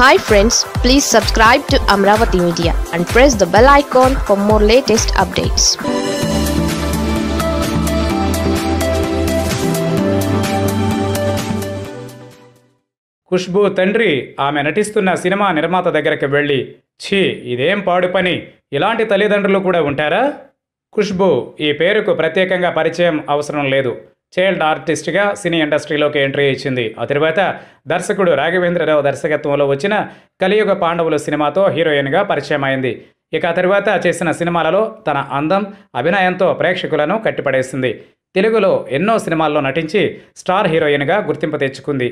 hi friends please subscribe to Amaravati media and press the bell icon for more latest updates Khushboo తండ్రి ఆమె నటిస్తున్న cinema నిర్మాత దగ్గరికి వెళ్ళి ఛీ ఇదేం పాడు పని ఇలాంటి తల్లిదండ్రులు కూడా ఉంటారా ఖుష్బూ ఈ పేరుకు ప్రత్యేకంగా పరిచయం అవసరం లేదు చైల్డ్ ఆర్టిస్ట్గా సినీ ఇండస్ట్రీలోకి ఎంట్రీ ఇచ్చింది ఆ తర్వాత దర్శకుడు రాఘవేంద్రరావు దర్శకత్వంలో వచ్చిన కలియుగ పాండవులు సినిమాతో హీరోయిన్గా పరిచయం అయింది ఇక తర్వాత చేసిన సినిమాలలో తన అందం అభినయంతో ప్రేక్షకులను కట్టిపడేసింది తెలుగులో ఎన్నో సినిమాల్లో నటించి స్టార్ హీరోయిన్గా గుర్తింపు తెచ్చుకుంది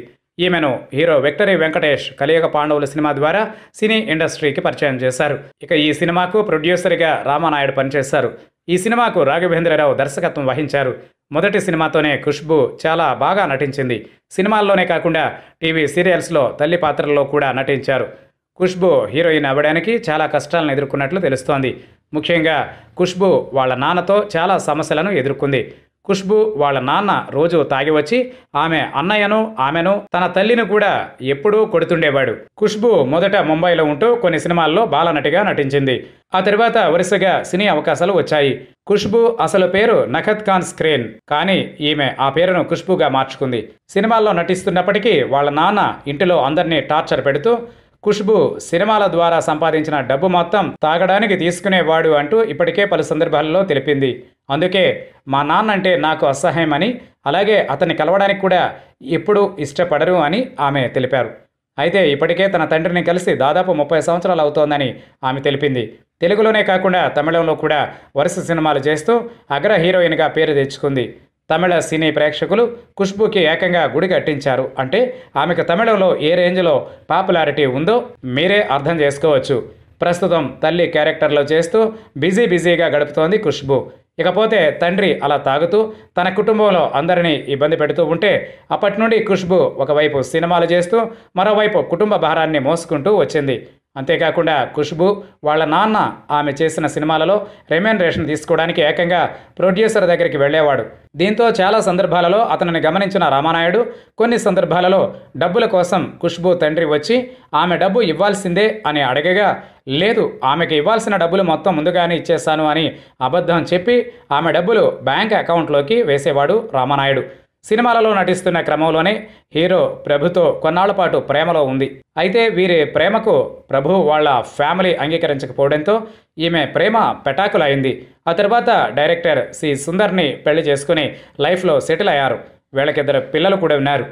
ఈమెను హీరో విక్టరీ వెంకటేష్ కలియుగ పాండవుల సినిమా ద్వారా సినీ ఇండస్ట్రీకి పరిచయం చేశారు ఇక ఈ సినిమాకు ప్రొడ్యూసర్గా రామానాయుడు పనిచేశారు ఈ సినిమాకు రాఘవేంద్రరావు దర్శకత్వం వహించారు మొదటి సినిమాతోనే ఖుష్బు చాలా బాగా నటించింది సినిమాల్లోనే కాకుండా టీవీ సీరియల్స్లో తల్లి పాత్రల్లో కూడా నటించారు ఖుష్బు హీరోయిన్ అవ్వడానికి చాలా కష్టాలను ఎదుర్కొన్నట్లు తెలుస్తోంది ముఖ్యంగా ఖుష్బు వాళ్ళ నాన్నతో చాలా సమస్యలను ఎదుర్కొంది ఖుష్బు వాళ్ళ నాన్న రోజు తాగి వచ్చి ఆమె అన్నయ్యను ఆమెను తన తల్లిని కూడా ఎప్పుడూ కొడుతుండేవాడు ఖుష్బు మొదట ముంబైలో ఉంటూ కొన్ని సినిమాల్లో బాలనటిగా నటించింది ఆ తర్వాత వరుసగా సినీ అవకాశాలు వచ్చాయి ఖుష్బు అసలు పేరు నఖత్ ఖాన్ స్క్రీన్ కానీ ఈమె ఆ పేరును ఖుష్బుగా మార్చుకుంది సినిమాల్లో నటిస్తున్నప్పటికీ వాళ్ళ నాన్న ఇంటిలో అందరినీ టార్చర్ పెడుతూ ఖుష్బు సినిమాల ద్వారా సంపాదించిన డబ్బు మొత్తం తాగడానికి తీసుకునేవాడు అంటూ ఇప్పటికే పలు సందర్భాల్లో తెలిపింది అందుకే మా నాన్నంటే నాకు అసహ్యమని అని అలాగే అతన్ని కలవడానికి కూడా ఎప్పుడూ ఇష్టపడరు అని ఆమె తెలిపారు అయితే ఇప్పటికే తన తండ్రిని కలిసి దాదాపు ముప్పై సంవత్సరాలు అవుతోందని ఆమె తెలిపింది తెలుగులోనే కాకుండా తమిళంలో కూడా వరుస సినిమాలు చేస్తూ అగ్ర హీరోయిన్గా పేరు తెచ్చుకుంది తమిళ సినీ ప్రేక్షకులు ఖుష్బుకి ఏకంగా గుడి కట్టించారు అంటే ఆమెకు తమిళంలో ఏ రేంజ్లో పాపులారిటీ ఉందో మీరే అర్థం చేసుకోవచ్చు ప్రస్తుతం తల్లి క్యారెక్టర్లో చేస్తూ బిజీ బిజీగా గడుపుతోంది ఖుష్బు ఇకపోతే తండ్రి అలా తాగుతూ తన కుటుంబంలో అందరినీ ఇబ్బంది పెడుతూ ఉంటే అప్పటి నుండి ఖుష్బు ఒకవైపు సినిమాలు చేస్తూ మరోవైపు కుటుంబ భారాన్ని మోసుకుంటూ వచ్చింది అంతేకాకుండా ఖుష్బు వాళ్ళ నాన్న ఆమె చేసిన సినిమాలలో రెమ్యూనరేషన్ తీసుకోవడానికి ఏకంగా ప్రొడ్యూసర్ దగ్గరికి వెళ్ళేవాడు దీంతో చాలా సందర్భాలలో అతనిని గమనించిన రామానాయుడు కొన్ని సందర్భాలలో డబ్బుల కోసం ఖుష్బు తండ్రి వచ్చి ఆమె డబ్బు ఇవ్వాల్సిందే అని అడగగా లేదు ఆమెకి ఇవ్వాల్సిన డబ్బులు మొత్తం ముందుగానే ఇచ్చేశాను అని అబద్ధం చెప్పి ఆమె డబ్బులు బ్యాంక్ అకౌంట్లోకి వేసేవాడు రామానాయుడు సినిమాలలో నటిస్తున్న క్రమంలోనే హీరో ప్రభుతో కొన్నాళ్ల పాటు ప్రేమలో ఉంది అయితే వీరి ప్రేమకు ప్రభు వాళ్ళ ఫ్యామిలీ అంగీకరించకపోవడంతో ఈమె ప్రేమ పెటాకులైంది ఆ తర్వాత డైరెక్టర్ సి సుందర్ని పెళ్లి చేసుకుని లైఫ్లో సెటిల్ అయ్యారు వీళ్ళకిద్దరు పిల్లలు కూడా ఉన్నారు